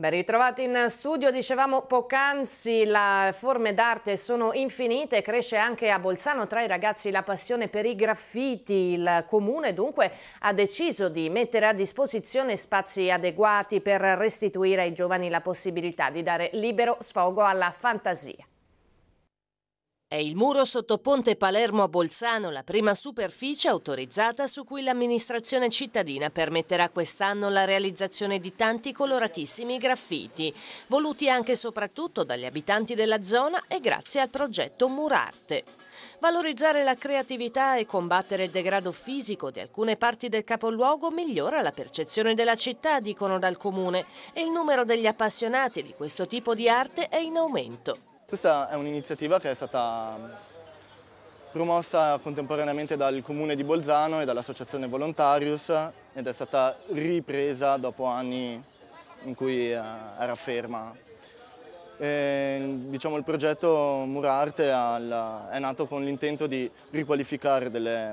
Ben ritrovati in studio, dicevamo poc'anzi, le forme d'arte sono infinite, cresce anche a Bolzano tra i ragazzi la passione per i graffiti, il comune dunque ha deciso di mettere a disposizione spazi adeguati per restituire ai giovani la possibilità di dare libero sfogo alla fantasia. È il muro sotto Ponte Palermo a Bolzano la prima superficie autorizzata su cui l'amministrazione cittadina permetterà quest'anno la realizzazione di tanti coloratissimi graffiti, voluti anche e soprattutto dagli abitanti della zona e grazie al progetto Murarte. Valorizzare la creatività e combattere il degrado fisico di alcune parti del capoluogo migliora la percezione della città, dicono dal comune, e il numero degli appassionati di questo tipo di arte è in aumento. Questa è un'iniziativa che è stata promossa contemporaneamente dal Comune di Bolzano e dall'associazione Volontarius ed è stata ripresa dopo anni in cui eh, era ferma. E, diciamo, il progetto Murarte è nato con l'intento di riqualificare delle,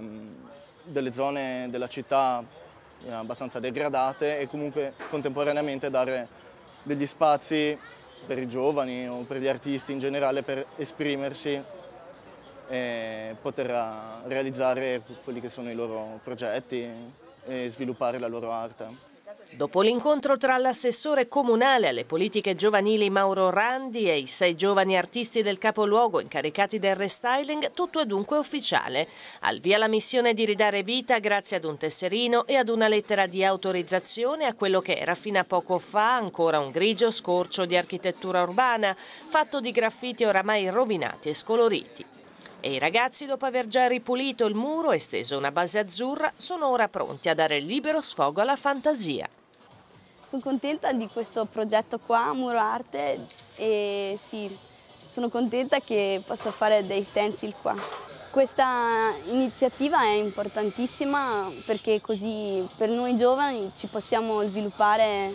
delle zone della città eh, abbastanza degradate e comunque contemporaneamente dare degli spazi per i giovani o per gli artisti in generale per esprimersi e poter eh, realizzare quelli che sono i loro progetti e sviluppare la loro arte. Dopo l'incontro tra l'assessore comunale alle politiche giovanili Mauro Randi e i sei giovani artisti del capoluogo incaricati del restyling, tutto è dunque ufficiale. Al via la missione di ridare vita grazie ad un tesserino e ad una lettera di autorizzazione a quello che era fino a poco fa ancora un grigio scorcio di architettura urbana, fatto di graffiti oramai rovinati e scoloriti. E i ragazzi, dopo aver già ripulito il muro e steso una base azzurra, sono ora pronti a dare libero sfogo alla fantasia. Sono contenta di questo progetto qua, Muro Arte, e sì, sono contenta che posso fare dei stencil qua. Questa iniziativa è importantissima perché così per noi giovani ci possiamo sviluppare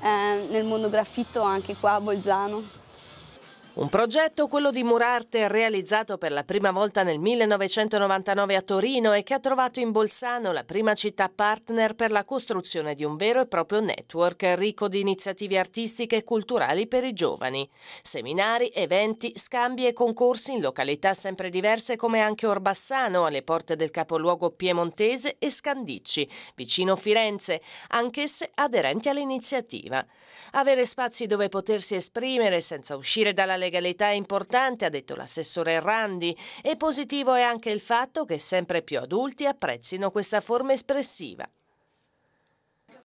eh, nel mondo graffito anche qua a Bolzano. Un progetto, quello di Murarte, realizzato per la prima volta nel 1999 a Torino e che ha trovato in Bolzano la prima città partner per la costruzione di un vero e proprio network ricco di iniziative artistiche e culturali per i giovani. Seminari, eventi, scambi e concorsi in località sempre diverse come anche Orbassano, alle porte del capoluogo piemontese, e Scandicci, vicino Firenze, anch'esse aderenti all'iniziativa. Avere spazi dove potersi esprimere senza uscire dalla legalità è importante, ha detto l'assessore Randi, e positivo è anche il fatto che sempre più adulti apprezzino questa forma espressiva.